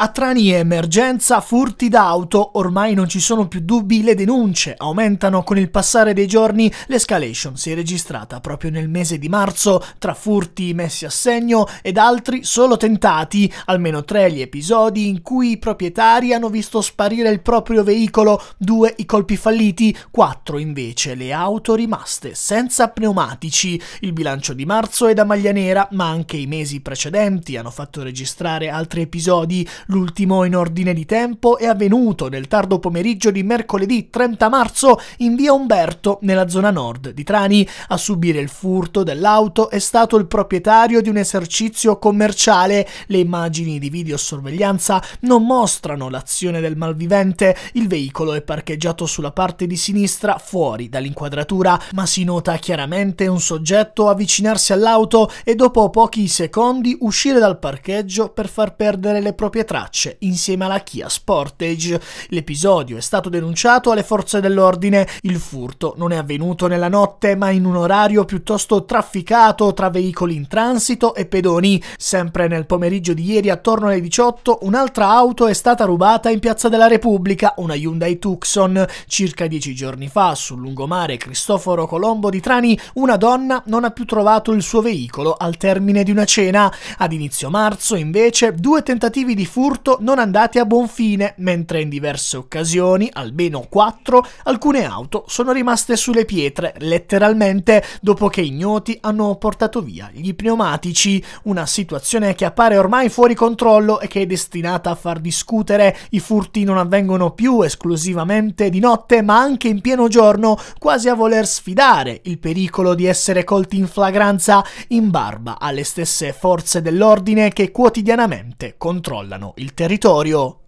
A Trani è emergenza furti d'auto, ormai non ci sono più dubbi, le denunce aumentano con il passare dei giorni, l'escalation si è registrata proprio nel mese di marzo tra furti messi a segno ed altri solo tentati, almeno tre gli episodi in cui i proprietari hanno visto sparire il proprio veicolo, due i colpi falliti, quattro invece le auto rimaste senza pneumatici. Il bilancio di marzo è da maglia nera, ma anche i mesi precedenti hanno fatto registrare altri episodi L'ultimo in ordine di tempo è avvenuto nel tardo pomeriggio di mercoledì 30 marzo in via Umberto, nella zona nord di Trani. A subire il furto dell'auto è stato il proprietario di un esercizio commerciale. Le immagini di videosorveglianza non mostrano l'azione del malvivente. Il veicolo è parcheggiato sulla parte di sinistra fuori dall'inquadratura, ma si nota chiaramente un soggetto avvicinarsi all'auto e dopo pochi secondi uscire dal parcheggio per far perdere le proprie tracce tracce insieme alla Kia Sportage. L'episodio è stato denunciato alle forze dell'ordine. Il furto non è avvenuto nella notte, ma in un orario piuttosto trafficato tra veicoli in transito e pedoni. Sempre nel pomeriggio di ieri, attorno alle 18, un'altra auto è stata rubata in Piazza della Repubblica, una Hyundai Tucson. Circa dieci giorni fa, sul lungomare Cristoforo Colombo di Trani, una donna non ha più trovato il suo veicolo al termine di una cena. Ad inizio marzo, invece, due tentativi di furto furto non andate a buon fine, mentre in diverse occasioni, almeno quattro, alcune auto sono rimaste sulle pietre, letteralmente, dopo che ignoti hanno portato via gli pneumatici. Una situazione che appare ormai fuori controllo e che è destinata a far discutere. I furti non avvengono più esclusivamente di notte, ma anche in pieno giorno, quasi a voler sfidare il pericolo di essere colti in flagranza in barba alle stesse forze dell'ordine che quotidianamente controllano il territorio